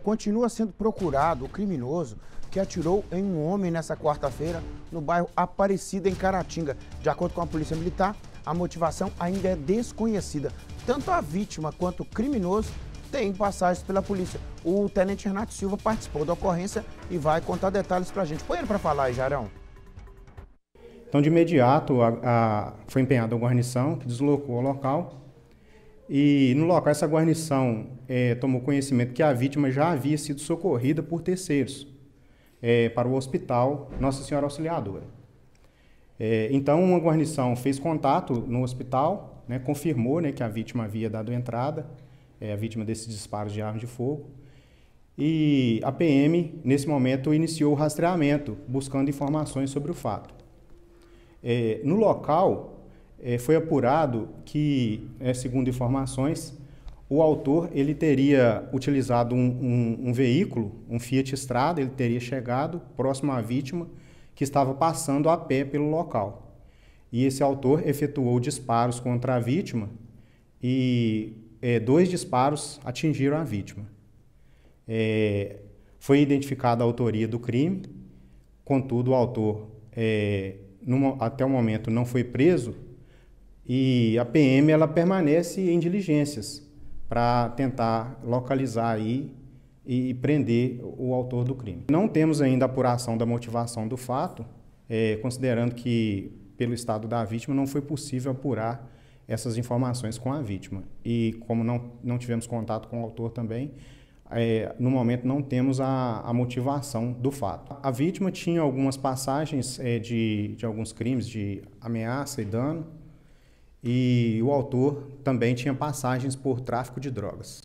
Continua sendo procurado o criminoso que atirou em um homem nessa quarta-feira no bairro Aparecida, em Caratinga. De acordo com a Polícia Militar, a motivação ainda é desconhecida. Tanto a vítima quanto o criminoso têm passagens pela polícia. O tenente Renato Silva participou da ocorrência e vai contar detalhes para a gente. Põe ele para falar aí, Jarão. Então, de imediato, a, a, foi empenhada uma guarnição que deslocou o local e no local, essa guarnição é, tomou conhecimento que a vítima já havia sido socorrida por terceiros é, para o hospital Nossa Senhora Auxiliadora. É, então, uma guarnição fez contato no hospital, né, confirmou né, que a vítima havia dado entrada, é, a vítima desses disparos de arma de fogo. E a PM, nesse momento, iniciou o rastreamento, buscando informações sobre o fato. É, no local, é, foi apurado que, é, segundo informações, o autor ele teria utilizado um, um, um, veículo, um Fiat Strada, ele teria chegado próximo à vítima que estava passando a pé pelo local. E esse autor efetuou disparos contra a vítima e é, dois disparos atingiram a vítima. É, foi identificada a autoria do crime, contudo, o autor, é, até o momento, não foi preso e a PM ela permanece em diligências para tentar localizar aí e prender o autor do crime. Não temos ainda apuração da motivação do fato, é, considerando que pelo estado da vítima não foi possível apurar essas informações com a vítima. E como não, não tivemos contato com o autor também, é, no momento não temos a, a, motivação do fato. A vítima tinha algumas passagens é, de, de alguns crimes de ameaça e dano, e o autor também tinha passagens por tráfico de drogas.